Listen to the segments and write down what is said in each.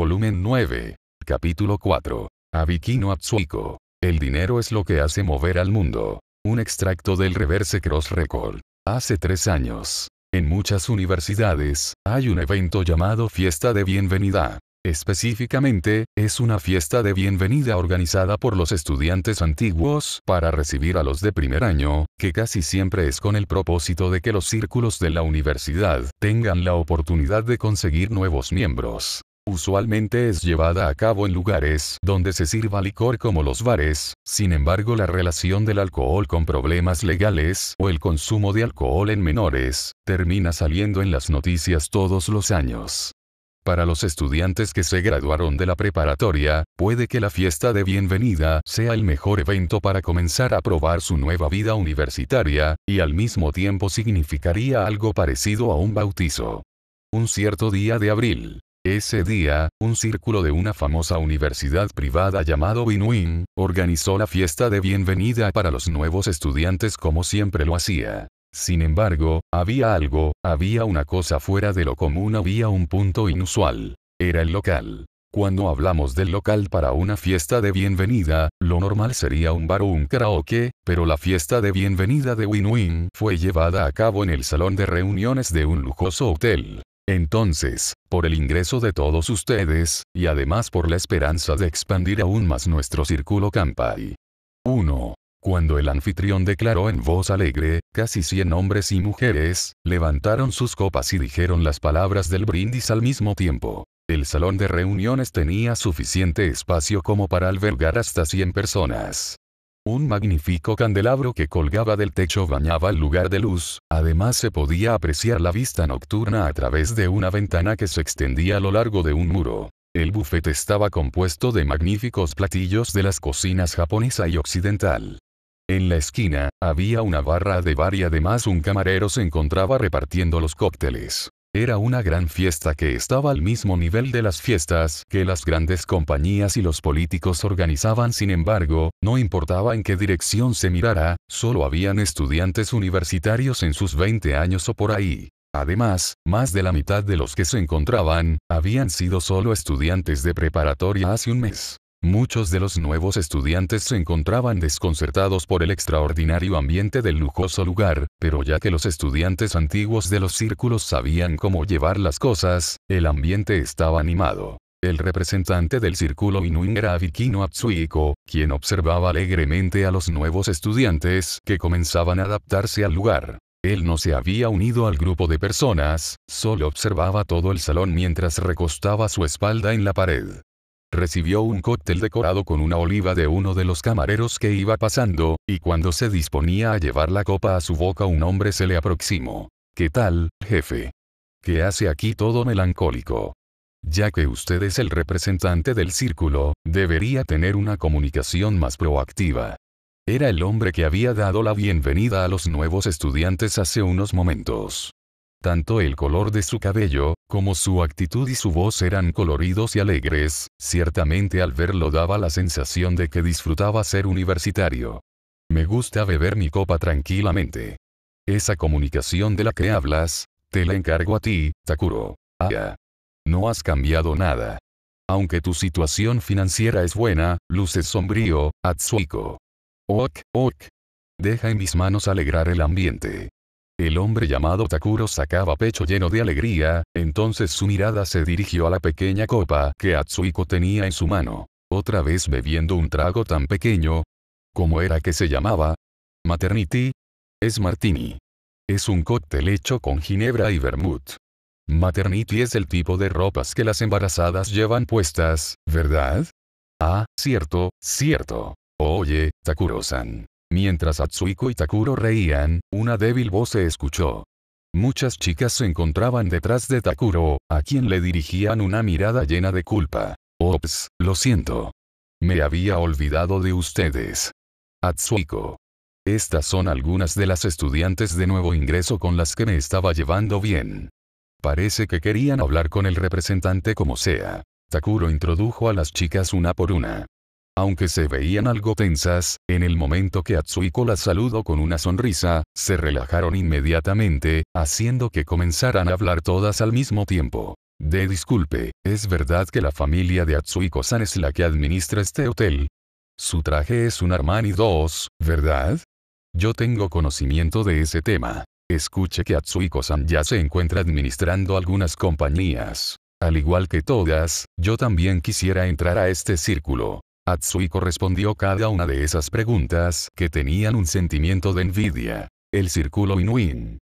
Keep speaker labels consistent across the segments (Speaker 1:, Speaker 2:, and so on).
Speaker 1: Volumen 9. Capítulo 4. Abikino Atsuiko. El dinero es lo que hace mover al mundo. Un extracto del Reverse Cross Record. Hace tres años. En muchas universidades, hay un evento llamado Fiesta de Bienvenida. Específicamente, es una fiesta de bienvenida organizada por los estudiantes antiguos para recibir a los de primer año, que casi siempre es con el propósito de que los círculos de la universidad tengan la oportunidad de conseguir nuevos miembros usualmente es llevada a cabo en lugares donde se sirva licor como los bares, sin embargo la relación del alcohol con problemas legales o el consumo de alcohol en menores, termina saliendo en las noticias todos los años. Para los estudiantes que se graduaron de la preparatoria, puede que la fiesta de bienvenida sea el mejor evento para comenzar a probar su nueva vida universitaria, y al mismo tiempo significaría algo parecido a un bautizo. Un cierto día de abril, ese día, un círculo de una famosa universidad privada llamado win organizó la fiesta de bienvenida para los nuevos estudiantes como siempre lo hacía. Sin embargo, había algo, había una cosa fuera de lo común, había un punto inusual. Era el local. Cuando hablamos del local para una fiesta de bienvenida, lo normal sería un bar o un karaoke, pero la fiesta de bienvenida de win fue llevada a cabo en el salón de reuniones de un lujoso hotel. Entonces, por el ingreso de todos ustedes, y además por la esperanza de expandir aún más nuestro círculo Campai. 1. Cuando el anfitrión declaró en voz alegre, casi 100 hombres y mujeres, levantaron sus copas y dijeron las palabras del brindis al mismo tiempo. El salón de reuniones tenía suficiente espacio como para albergar hasta 100 personas. Un magnífico candelabro que colgaba del techo bañaba el lugar de luz, además se podía apreciar la vista nocturna a través de una ventana que se extendía a lo largo de un muro. El buffet estaba compuesto de magníficos platillos de las cocinas japonesa y occidental. En la esquina, había una barra de bar y además un camarero se encontraba repartiendo los cócteles. Era una gran fiesta que estaba al mismo nivel de las fiestas que las grandes compañías y los políticos organizaban. Sin embargo, no importaba en qué dirección se mirara, solo habían estudiantes universitarios en sus 20 años o por ahí. Además, más de la mitad de los que se encontraban, habían sido solo estudiantes de preparatoria hace un mes. Muchos de los nuevos estudiantes se encontraban desconcertados por el extraordinario ambiente del lujoso lugar, pero ya que los estudiantes antiguos de los círculos sabían cómo llevar las cosas, el ambiente estaba animado. El representante del círculo Inuin era Avikino Atsuiko, quien observaba alegremente a los nuevos estudiantes que comenzaban a adaptarse al lugar. Él no se había unido al grupo de personas, solo observaba todo el salón mientras recostaba su espalda en la pared. Recibió un cóctel decorado con una oliva de uno de los camareros que iba pasando, y cuando se disponía a llevar la copa a su boca un hombre se le aproximó. ¿Qué tal, jefe? ¿Qué hace aquí todo melancólico? Ya que usted es el representante del círculo, debería tener una comunicación más proactiva. Era el hombre que había dado la bienvenida a los nuevos estudiantes hace unos momentos. Tanto el color de su cabello, como su actitud y su voz eran coloridos y alegres, ciertamente al verlo daba la sensación de que disfrutaba ser universitario. Me gusta beber mi copa tranquilamente. Esa comunicación de la que hablas, te la encargo a ti, Takuro. Ah, no has cambiado nada. Aunque tu situación financiera es buena, luces sombrío, Atsuiko. Ok, ok. Deja en mis manos alegrar el ambiente. El hombre llamado Takuro sacaba pecho lleno de alegría, entonces su mirada se dirigió a la pequeña copa que Atsuiko tenía en su mano. Otra vez bebiendo un trago tan pequeño. ¿Cómo era que se llamaba? Maternity. Es martini. Es un cóctel hecho con ginebra y vermut. Maternity es el tipo de ropas que las embarazadas llevan puestas, ¿verdad? Ah, cierto, cierto. Oye, Takuro-san. Mientras Atsuiko y Takuro reían, una débil voz se escuchó. Muchas chicas se encontraban detrás de Takuro, a quien le dirigían una mirada llena de culpa. Ops, lo siento. Me había olvidado de ustedes. Atsuiko. Estas son algunas de las estudiantes de nuevo ingreso con las que me estaba llevando bien. Parece que querían hablar con el representante como sea. Takuro introdujo a las chicas una por una aunque se veían algo tensas, en el momento que Atsuiko las saludó con una sonrisa, se relajaron inmediatamente, haciendo que comenzaran a hablar todas al mismo tiempo. De disculpe, ¿es verdad que la familia de Atsuiko-san es la que administra este hotel? Su traje es un Armani dos, ¿verdad? Yo tengo conocimiento de ese tema. Escuche que Atsuiko-san ya se encuentra administrando algunas compañías. Al igual que todas, yo también quisiera entrar a este círculo y correspondió cada una de esas preguntas que tenían un sentimiento de envidia. El círculo Inuin.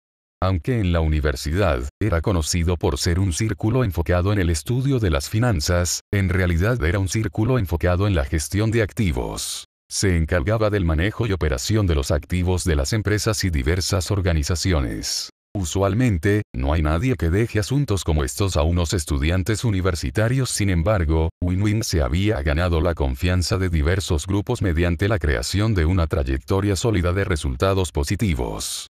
Speaker 1: Aunque en la universidad, era conocido por ser un círculo enfocado en el estudio de las finanzas, en realidad era un círculo enfocado en la gestión de activos. Se encargaba del manejo y operación de los activos de las empresas y diversas organizaciones. Usualmente, no hay nadie que deje asuntos como estos a unos estudiantes universitarios. Sin embargo, WinWin se había ganado la confianza de diversos grupos mediante la creación de una trayectoria sólida de resultados positivos.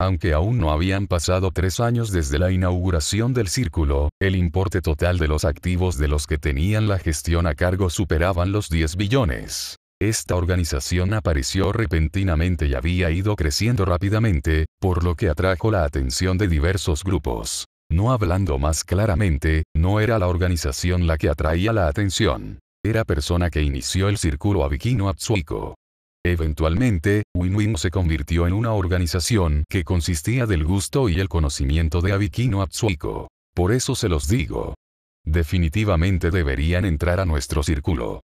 Speaker 1: Aunque aún no habían pasado tres años desde la inauguración del círculo, el importe total de los activos de los que tenían la gestión a cargo superaban los 10 billones. Esta organización apareció repentinamente y había ido creciendo rápidamente, por lo que atrajo la atención de diversos grupos. No hablando más claramente, no era la organización la que atraía la atención. Era persona que inició el círculo abiquino Atsuiko. Eventualmente, WinWin se convirtió en una organización que consistía del gusto y el conocimiento de abikino Atsuiko. Por eso se los digo. Definitivamente deberían entrar a nuestro círculo.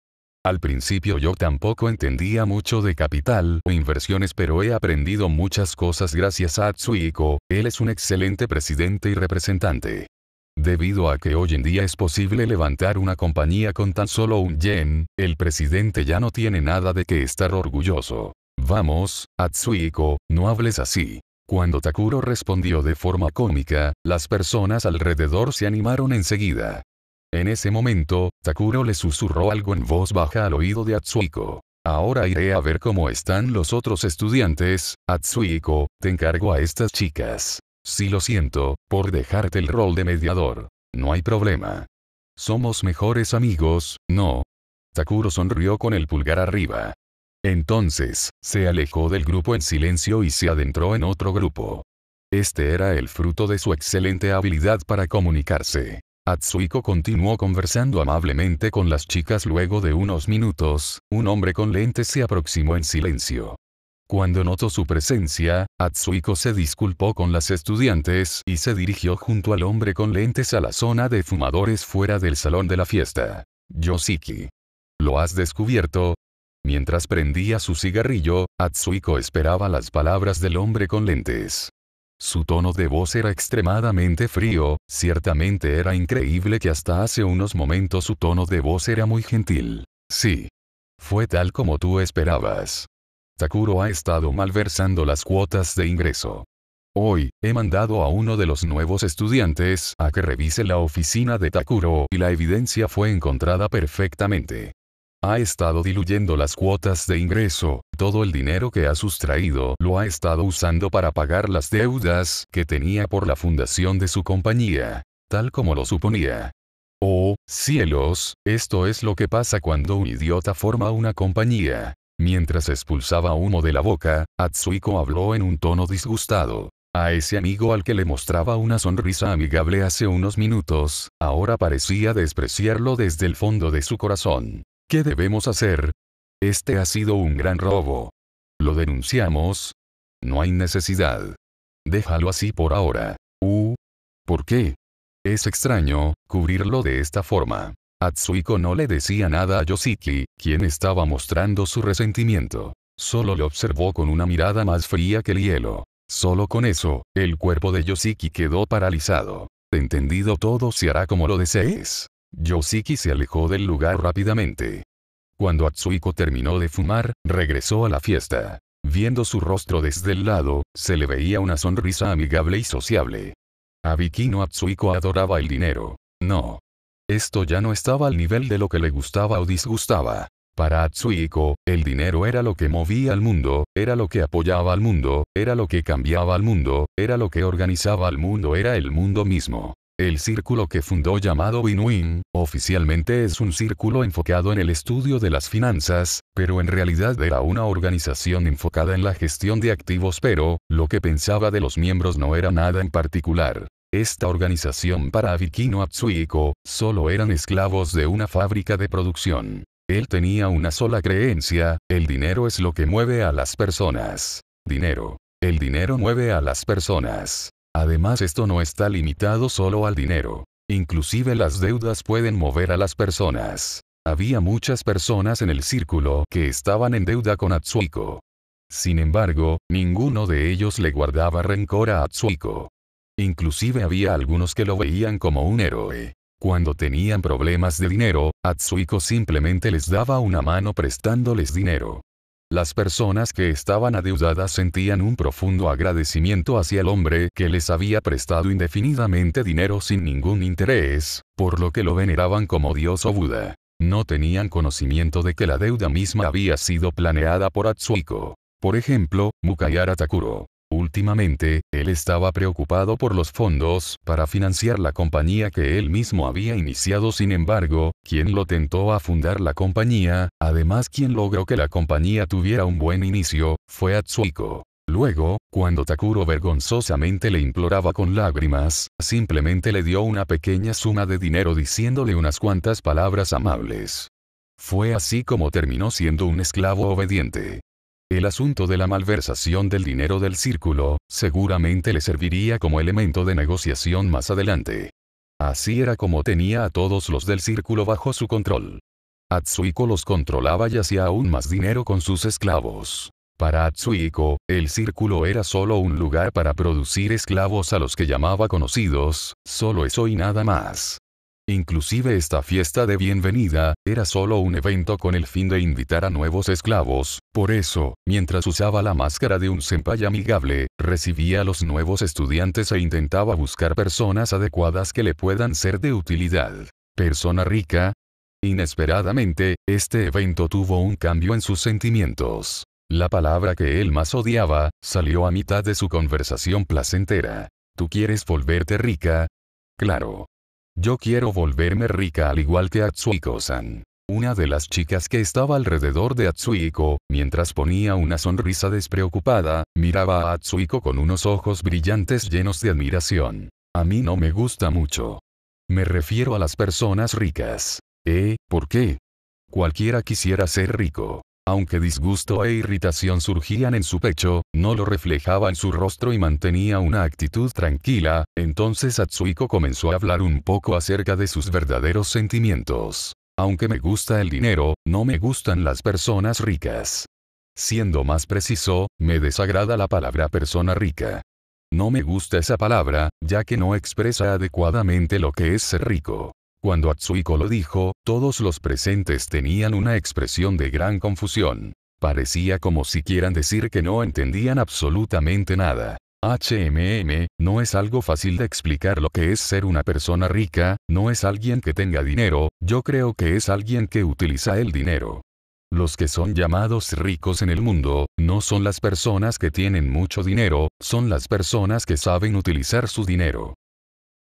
Speaker 1: Al principio yo tampoco entendía mucho de capital o inversiones pero he aprendido muchas cosas gracias a Atsuiko, él es un excelente presidente y representante. Debido a que hoy en día es posible levantar una compañía con tan solo un yen, el presidente ya no tiene nada de que estar orgulloso. Vamos, Atsuiko, no hables así. Cuando Takuro respondió de forma cómica, las personas alrededor se animaron enseguida. En ese momento, Takuro le susurró algo en voz baja al oído de Atsuiko. Ahora iré a ver cómo están los otros estudiantes, Atsuiko, te encargo a estas chicas. Si lo siento, por dejarte el rol de mediador. No hay problema. Somos mejores amigos, ¿no? Takuro sonrió con el pulgar arriba. Entonces, se alejó del grupo en silencio y se adentró en otro grupo. Este era el fruto de su excelente habilidad para comunicarse. Atsuiko continuó conversando amablemente con las chicas luego de unos minutos, un hombre con lentes se aproximó en silencio. Cuando notó su presencia, Atsuiko se disculpó con las estudiantes y se dirigió junto al hombre con lentes a la zona de fumadores fuera del salón de la fiesta. Yosiki. ¿Lo has descubierto? Mientras prendía su cigarrillo, Atsuiko esperaba las palabras del hombre con lentes. Su tono de voz era extremadamente frío, ciertamente era increíble que hasta hace unos momentos su tono de voz era muy gentil. Sí. Fue tal como tú esperabas. Takuro ha estado malversando las cuotas de ingreso. Hoy, he mandado a uno de los nuevos estudiantes a que revise la oficina de Takuro y la evidencia fue encontrada perfectamente. Ha estado diluyendo las cuotas de ingreso, todo el dinero que ha sustraído lo ha estado usando para pagar las deudas que tenía por la fundación de su compañía, tal como lo suponía. Oh, cielos, esto es lo que pasa cuando un idiota forma una compañía. Mientras expulsaba humo de la boca, Atsuiko habló en un tono disgustado. A ese amigo al que le mostraba una sonrisa amigable hace unos minutos, ahora parecía despreciarlo desde el fondo de su corazón. ¿Qué debemos hacer? Este ha sido un gran robo. ¿Lo denunciamos? No hay necesidad. Déjalo así por ahora. Uh. ¿Por qué? Es extraño, cubrirlo de esta forma. Atsuiko no le decía nada a Yoshiki, quien estaba mostrando su resentimiento. Solo le observó con una mirada más fría que el hielo. Solo con eso, el cuerpo de Yoshiki quedó paralizado. Entendido todo se hará como lo desees. Yoshiki se alejó del lugar rápidamente. Cuando Atsuiko terminó de fumar, regresó a la fiesta. Viendo su rostro desde el lado, se le veía una sonrisa amigable y sociable. A Bikino Atsuiko adoraba el dinero. No. Esto ya no estaba al nivel de lo que le gustaba o disgustaba. Para Atsuiko, el dinero era lo que movía al mundo, era lo que apoyaba al mundo, era lo que cambiaba al mundo, era lo que organizaba al mundo, era el mundo mismo. El círculo que fundó llamado Winwin, oficialmente es un círculo enfocado en el estudio de las finanzas, pero en realidad era una organización enfocada en la gestión de activos pero, lo que pensaba de los miembros no era nada en particular. Esta organización para Avikino Atsuiko solo eran esclavos de una fábrica de producción. Él tenía una sola creencia, el dinero es lo que mueve a las personas. Dinero. El dinero mueve a las personas. Además esto no está limitado solo al dinero. Inclusive las deudas pueden mover a las personas. Había muchas personas en el círculo que estaban en deuda con Atsuiko. Sin embargo, ninguno de ellos le guardaba rencor a Atsuiko. Inclusive había algunos que lo veían como un héroe. Cuando tenían problemas de dinero, Atsuiko simplemente les daba una mano prestándoles dinero. Las personas que estaban adeudadas sentían un profundo agradecimiento hacia el hombre que les había prestado indefinidamente dinero sin ningún interés, por lo que lo veneraban como Dios o Buda. No tenían conocimiento de que la deuda misma había sido planeada por Atsuiko, Por ejemplo, Mukayara Takuro, últimamente, él estaba preocupado por los fondos para financiar la compañía que él mismo había iniciado. Sin embargo, quien lo tentó a fundar la compañía, además quien logró que la compañía tuviera un buen inicio, fue Atsuiko. Luego, cuando Takuro vergonzosamente le imploraba con lágrimas, simplemente le dio una pequeña suma de dinero diciéndole unas cuantas palabras amables. Fue así como terminó siendo un esclavo obediente. El asunto de la malversación del dinero del círculo, seguramente le serviría como elemento de negociación más adelante. Así era como tenía a todos los del círculo bajo su control. Atsuiko los controlaba y hacía aún más dinero con sus esclavos. Para Atsuiko, el círculo era solo un lugar para producir esclavos a los que llamaba conocidos, solo eso y nada más. Inclusive esta fiesta de bienvenida, era solo un evento con el fin de invitar a nuevos esclavos, por eso, mientras usaba la máscara de un senpai amigable, recibía a los nuevos estudiantes e intentaba buscar personas adecuadas que le puedan ser de utilidad. Persona rica. Inesperadamente, este evento tuvo un cambio en sus sentimientos. La palabra que él más odiaba, salió a mitad de su conversación placentera. ¿Tú quieres volverte rica? Claro, yo quiero volverme rica al igual que atsuiko san Una de las chicas que estaba alrededor de Atsuiko, mientras ponía una sonrisa despreocupada, miraba a Atsuiko con unos ojos brillantes llenos de admiración. A mí no me gusta mucho. Me refiero a las personas ricas. ¿Eh? ¿Por qué? Cualquiera quisiera ser rico. Aunque disgusto e irritación surgían en su pecho, no lo reflejaba en su rostro y mantenía una actitud tranquila, entonces Atsuiko comenzó a hablar un poco acerca de sus verdaderos sentimientos. Aunque me gusta el dinero, no me gustan las personas ricas. Siendo más preciso, me desagrada la palabra persona rica. No me gusta esa palabra, ya que no expresa adecuadamente lo que es ser rico. Cuando Atsuiko lo dijo, todos los presentes tenían una expresión de gran confusión. Parecía como si quieran decir que no entendían absolutamente nada. HMM, no es algo fácil de explicar lo que es ser una persona rica, no es alguien que tenga dinero, yo creo que es alguien que utiliza el dinero. Los que son llamados ricos en el mundo, no son las personas que tienen mucho dinero, son las personas que saben utilizar su dinero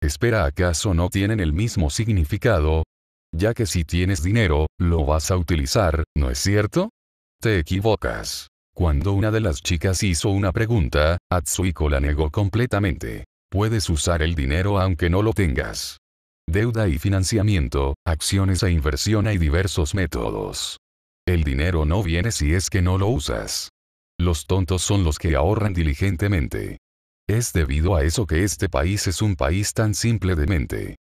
Speaker 1: espera acaso no tienen el mismo significado? Ya que si tienes dinero, lo vas a utilizar, ¿no es cierto? Te equivocas. Cuando una de las chicas hizo una pregunta, Atsuiko la negó completamente. Puedes usar el dinero aunque no lo tengas. Deuda y financiamiento, acciones e inversión hay diversos métodos. El dinero no viene si es que no lo usas. Los tontos son los que ahorran diligentemente. Es debido a eso que este país es un país tan simple de mente.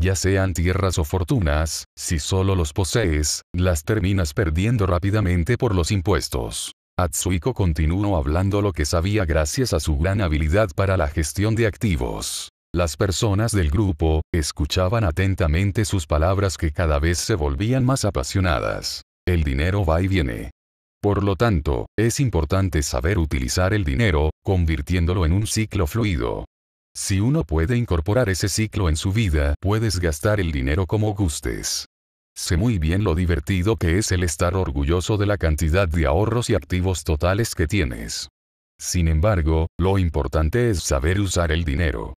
Speaker 1: Ya sean tierras o fortunas, si solo los posees, las terminas perdiendo rápidamente por los impuestos. Atsuiko continuó hablando lo que sabía gracias a su gran habilidad para la gestión de activos. Las personas del grupo, escuchaban atentamente sus palabras que cada vez se volvían más apasionadas. El dinero va y viene. Por lo tanto, es importante saber utilizar el dinero, convirtiéndolo en un ciclo fluido. Si uno puede incorporar ese ciclo en su vida, puedes gastar el dinero como gustes. Sé muy bien lo divertido que es el estar orgulloso de la cantidad de ahorros y activos totales que tienes. Sin embargo, lo importante es saber usar el dinero.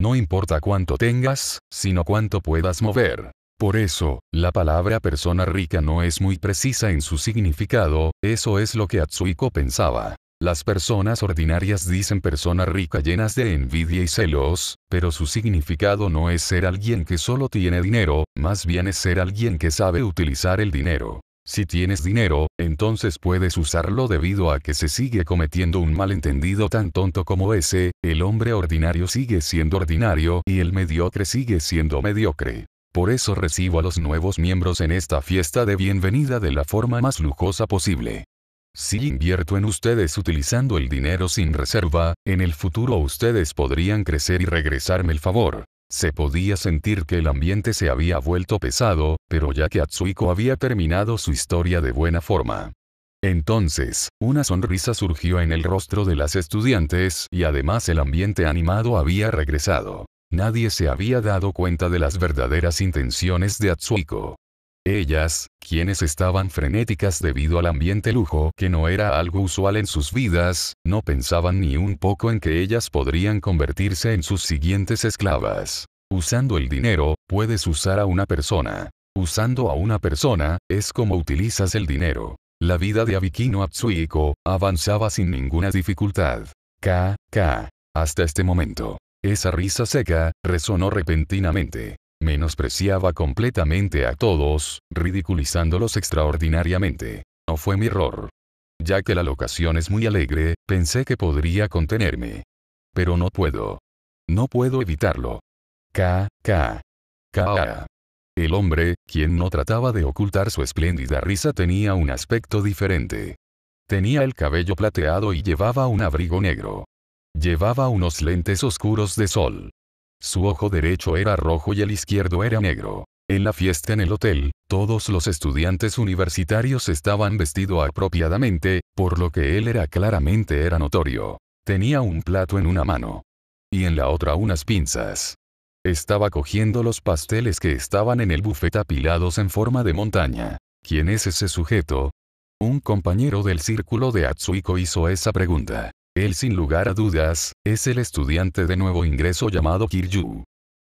Speaker 1: No importa cuánto tengas, sino cuánto puedas mover. Por eso, la palabra persona rica no es muy precisa en su significado, eso es lo que Atsuiko pensaba. Las personas ordinarias dicen persona rica llenas de envidia y celos, pero su significado no es ser alguien que solo tiene dinero, más bien es ser alguien que sabe utilizar el dinero. Si tienes dinero, entonces puedes usarlo debido a que se sigue cometiendo un malentendido tan tonto como ese, el hombre ordinario sigue siendo ordinario y el mediocre sigue siendo mediocre. Por eso recibo a los nuevos miembros en esta fiesta de bienvenida de la forma más lujosa posible. Si invierto en ustedes utilizando el dinero sin reserva, en el futuro ustedes podrían crecer y regresarme el favor. Se podía sentir que el ambiente se había vuelto pesado, pero ya que Atsuiko había terminado su historia de buena forma. Entonces, una sonrisa surgió en el rostro de las estudiantes y además el ambiente animado había regresado. Nadie se había dado cuenta de las verdaderas intenciones de Atsuiko. Ellas, quienes estaban frenéticas debido al ambiente lujo que no era algo usual en sus vidas, no pensaban ni un poco en que ellas podrían convertirse en sus siguientes esclavas. Usando el dinero, puedes usar a una persona. Usando a una persona, es como utilizas el dinero. La vida de Abikino Atsuiko avanzaba sin ninguna dificultad. K. K. Hasta este momento. Esa risa seca, resonó repentinamente. Menospreciaba completamente a todos, ridiculizándolos extraordinariamente. No fue mi error. Ya que la locación es muy alegre, pensé que podría contenerme. Pero no puedo. No puedo evitarlo. K, K. K. El hombre, quien no trataba de ocultar su espléndida risa tenía un aspecto diferente. Tenía el cabello plateado y llevaba un abrigo negro. Llevaba unos lentes oscuros de sol. Su ojo derecho era rojo y el izquierdo era negro. En la fiesta en el hotel, todos los estudiantes universitarios estaban vestidos apropiadamente, por lo que él era claramente era notorio. Tenía un plato en una mano y en la otra unas pinzas. Estaba cogiendo los pasteles que estaban en el buffet apilados en forma de montaña. ¿Quién es ese sujeto? Un compañero del círculo de Atsuiko hizo esa pregunta. Él sin lugar a dudas, es el estudiante de nuevo ingreso llamado Kiryu.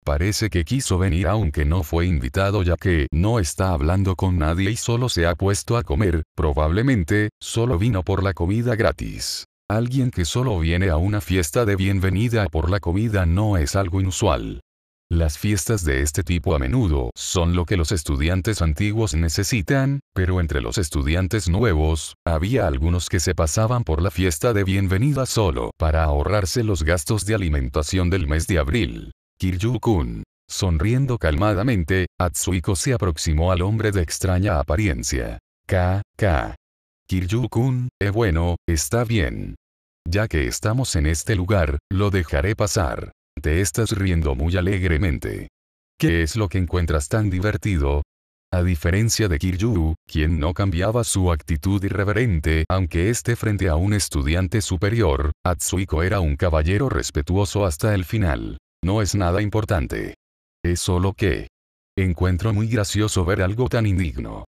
Speaker 1: Parece que quiso venir aunque no fue invitado ya que no está hablando con nadie y solo se ha puesto a comer, probablemente, solo vino por la comida gratis. Alguien que solo viene a una fiesta de bienvenida por la comida no es algo inusual. Las fiestas de este tipo a menudo son lo que los estudiantes antiguos necesitan, pero entre los estudiantes nuevos, había algunos que se pasaban por la fiesta de bienvenida solo para ahorrarse los gastos de alimentación del mes de abril. Kiryu-kun. Sonriendo calmadamente, Atsuiko se aproximó al hombre de extraña apariencia. K. K. Kiryu-kun, eh bueno, está bien. Ya que estamos en este lugar, lo dejaré pasar. Te estás riendo muy alegremente. ¿Qué es lo que encuentras tan divertido? A diferencia de Kiryu, quien no cambiaba su actitud irreverente aunque esté frente a un estudiante superior, Atsuiko era un caballero respetuoso hasta el final. No es nada importante. Es solo que... Encuentro muy gracioso ver algo tan indigno.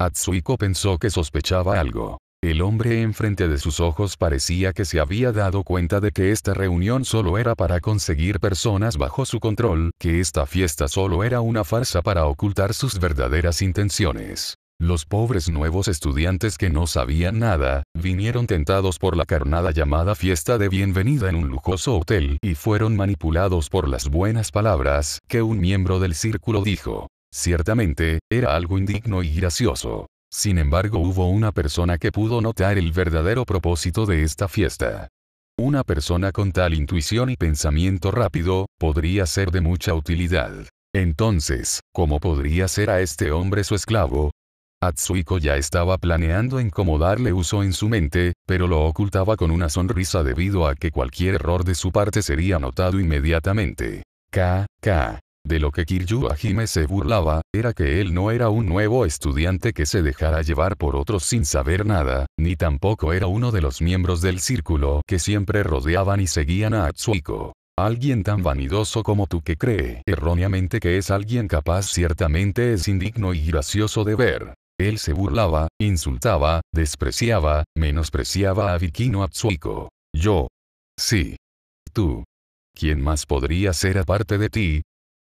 Speaker 1: Atsuiko pensó que sospechaba algo. El hombre enfrente de sus ojos parecía que se había dado cuenta de que esta reunión solo era para conseguir personas bajo su control, que esta fiesta solo era una farsa para ocultar sus verdaderas intenciones. Los pobres nuevos estudiantes que no sabían nada, vinieron tentados por la carnada llamada fiesta de bienvenida en un lujoso hotel y fueron manipulados por las buenas palabras que un miembro del círculo dijo. Ciertamente, era algo indigno y gracioso. Sin embargo hubo una persona que pudo notar el verdadero propósito de esta fiesta. Una persona con tal intuición y pensamiento rápido, podría ser de mucha utilidad. Entonces, ¿cómo podría ser a este hombre su esclavo? Atsuiko ya estaba planeando incomodarle uso en su mente, pero lo ocultaba con una sonrisa debido a que cualquier error de su parte sería notado inmediatamente. K, K, de lo que Kiryu Ahime se burlaba, era que él no era un nuevo estudiante que se dejara llevar por otros sin saber nada, ni tampoco era uno de los miembros del círculo que siempre rodeaban y seguían a Atsuiko. Alguien tan vanidoso como tú que cree erróneamente que es alguien capaz ciertamente es indigno y gracioso de ver. Él se burlaba, insultaba, despreciaba, menospreciaba a Vikino Atsuiko. Yo. Sí. Tú. ¿Quién más podría ser aparte de ti,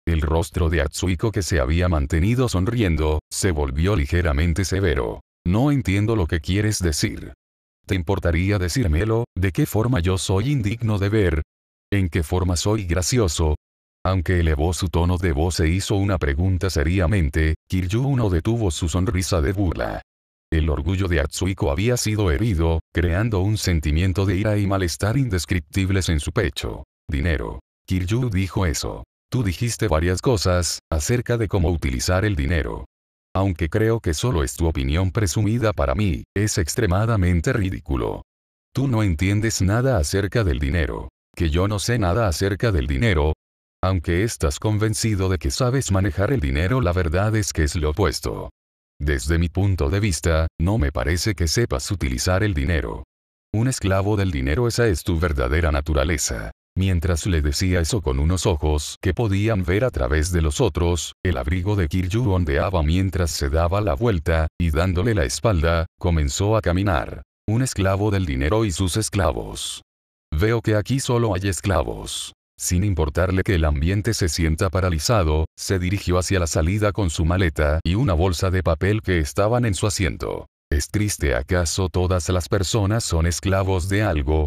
Speaker 1: el rostro de Atsuiko que se había mantenido sonriendo, se volvió ligeramente severo. No entiendo lo que quieres decir. ¿Te importaría decírmelo? ¿De qué forma yo soy indigno de ver? ¿En qué forma soy gracioso? Aunque elevó su tono de voz e hizo una pregunta seriamente, Kiryu no detuvo su sonrisa de burla. El orgullo de Atsuiko había sido herido, creando un sentimiento de ira y malestar indescriptibles en su pecho. Dinero. Kiryu dijo eso. Tú dijiste varias cosas, acerca de cómo utilizar el dinero. Aunque creo que solo es tu opinión presumida para mí, es extremadamente ridículo. Tú no entiendes nada acerca del dinero. Que yo no sé nada acerca del dinero. Aunque estás convencido de que sabes manejar el dinero, la verdad es que es lo opuesto. Desde mi punto de vista, no me parece que sepas utilizar el dinero. Un esclavo del dinero esa es tu verdadera naturaleza. Mientras le decía eso con unos ojos que podían ver a través de los otros, el abrigo de Kiryu ondeaba mientras se daba la vuelta, y dándole la espalda, comenzó a caminar. Un esclavo del dinero y sus esclavos. Veo que aquí solo hay esclavos. Sin importarle que el ambiente se sienta paralizado, se dirigió hacia la salida con su maleta y una bolsa de papel que estaban en su asiento. ¿Es triste acaso todas las personas son esclavos de algo?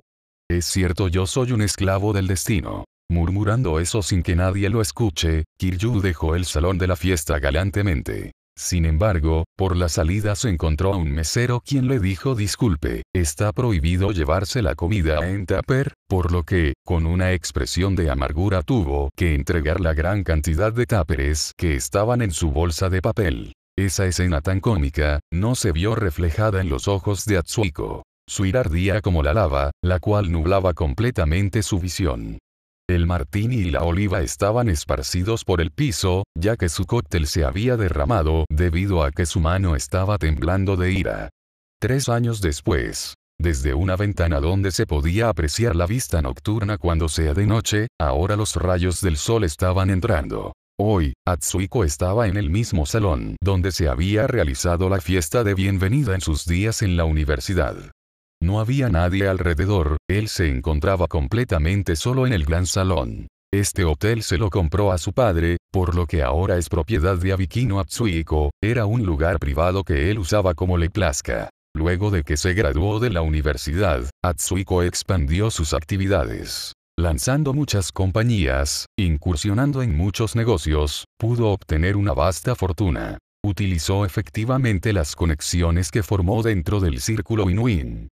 Speaker 1: Es cierto yo soy un esclavo del destino. Murmurando eso sin que nadie lo escuche, Kiryu dejó el salón de la fiesta galantemente. Sin embargo, por la salida se encontró a un mesero quien le dijo disculpe, está prohibido llevarse la comida en tupper, por lo que, con una expresión de amargura tuvo que entregar la gran cantidad de tupperes que estaban en su bolsa de papel. Esa escena tan cómica, no se vio reflejada en los ojos de Atsuiko. Su ira ardía como la lava, la cual nublaba completamente su visión. El martini y la oliva estaban esparcidos por el piso, ya que su cóctel se había derramado debido a que su mano estaba temblando de ira. Tres años después, desde una ventana donde se podía apreciar la vista nocturna cuando sea de noche, ahora los rayos del sol estaban entrando. Hoy, Atsuiko estaba en el mismo salón donde se había realizado la fiesta de bienvenida en sus días en la universidad. No había nadie alrededor, él se encontraba completamente solo en el gran salón. Este hotel se lo compró a su padre, por lo que ahora es propiedad de Avikino Atsuiko, era un lugar privado que él usaba como le plazca. Luego de que se graduó de la universidad, Atsuiko expandió sus actividades. Lanzando muchas compañías, incursionando en muchos negocios, pudo obtener una vasta fortuna. Utilizó efectivamente las conexiones que formó dentro del círculo Inuin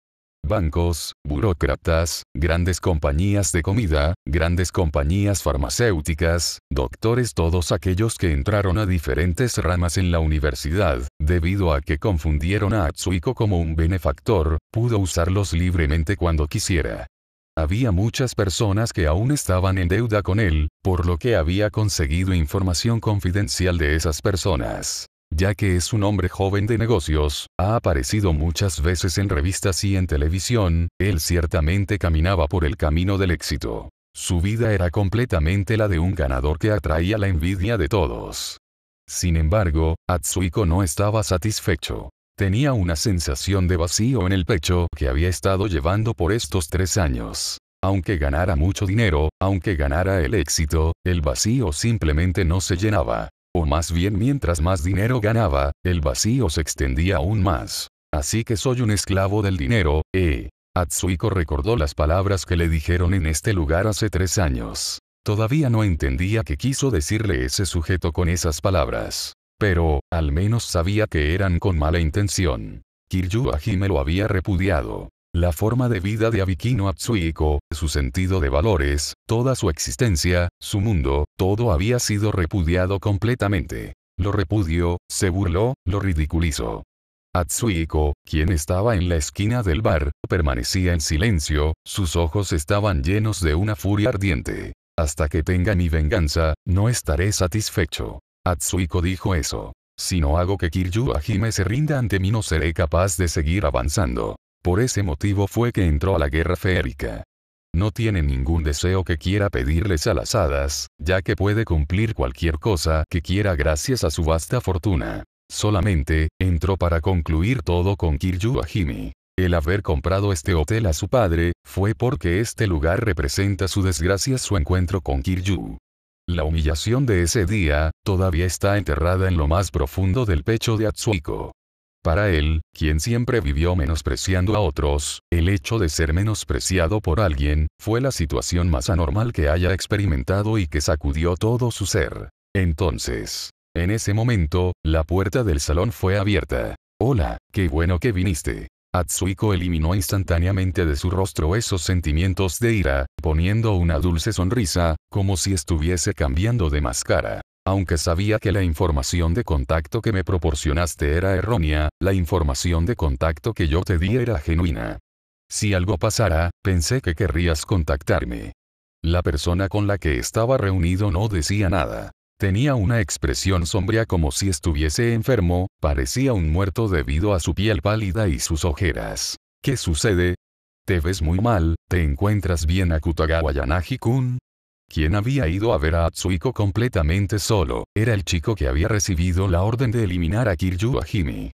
Speaker 1: bancos, burócratas, grandes compañías de comida, grandes compañías farmacéuticas, doctores, todos aquellos que entraron a diferentes ramas en la universidad, debido a que confundieron a Atsuiko como un benefactor, pudo usarlos libremente cuando quisiera. Había muchas personas que aún estaban en deuda con él, por lo que había conseguido información confidencial de esas personas ya que es un hombre joven de negocios, ha aparecido muchas veces en revistas y en televisión, él ciertamente caminaba por el camino del éxito. Su vida era completamente la de un ganador que atraía la envidia de todos. Sin embargo, Atsuiko no estaba satisfecho. Tenía una sensación de vacío en el pecho que había estado llevando por estos tres años. Aunque ganara mucho dinero, aunque ganara el éxito, el vacío simplemente no se llenaba o más bien mientras más dinero ganaba, el vacío se extendía aún más. Así que soy un esclavo del dinero, eh. Atsuiko recordó las palabras que le dijeron en este lugar hace tres años. Todavía no entendía qué quiso decirle ese sujeto con esas palabras. Pero, al menos sabía que eran con mala intención. Kiryu me lo había repudiado. La forma de vida de Abikino Atsuiko, su sentido de valores, toda su existencia, su mundo, todo había sido repudiado completamente. Lo repudió, se burló, lo ridiculizó. Atsuiko, quien estaba en la esquina del bar, permanecía en silencio, sus ojos estaban llenos de una furia ardiente. Hasta que tenga mi venganza, no estaré satisfecho. Atsuiko dijo eso. Si no hago que Kiryu Ahime se rinda ante mí no seré capaz de seguir avanzando. Por ese motivo fue que entró a la guerra feérica. No tiene ningún deseo que quiera pedirles a las hadas, ya que puede cumplir cualquier cosa que quiera gracias a su vasta fortuna. Solamente, entró para concluir todo con Kiryu Ajimi. El haber comprado este hotel a su padre, fue porque este lugar representa su desgracia su encuentro con Kiryu. La humillación de ese día, todavía está enterrada en lo más profundo del pecho de Atsuiko. Para él, quien siempre vivió menospreciando a otros, el hecho de ser menospreciado por alguien, fue la situación más anormal que haya experimentado y que sacudió todo su ser. Entonces, en ese momento, la puerta del salón fue abierta. Hola, qué bueno que viniste. Atsuiko eliminó instantáneamente de su rostro esos sentimientos de ira, poniendo una dulce sonrisa, como si estuviese cambiando de máscara. Aunque sabía que la información de contacto que me proporcionaste era errónea, la información de contacto que yo te di era genuina. Si algo pasara, pensé que querrías contactarme. La persona con la que estaba reunido no decía nada. Tenía una expresión sombría como si estuviese enfermo, parecía un muerto debido a su piel pálida y sus ojeras. ¿Qué sucede? ¿Te ves muy mal? ¿Te encuentras bien Akutagawa yanagi quien había ido a ver a Atsuiko completamente solo, era el chico que había recibido la orden de eliminar a Kiryu Ahimi.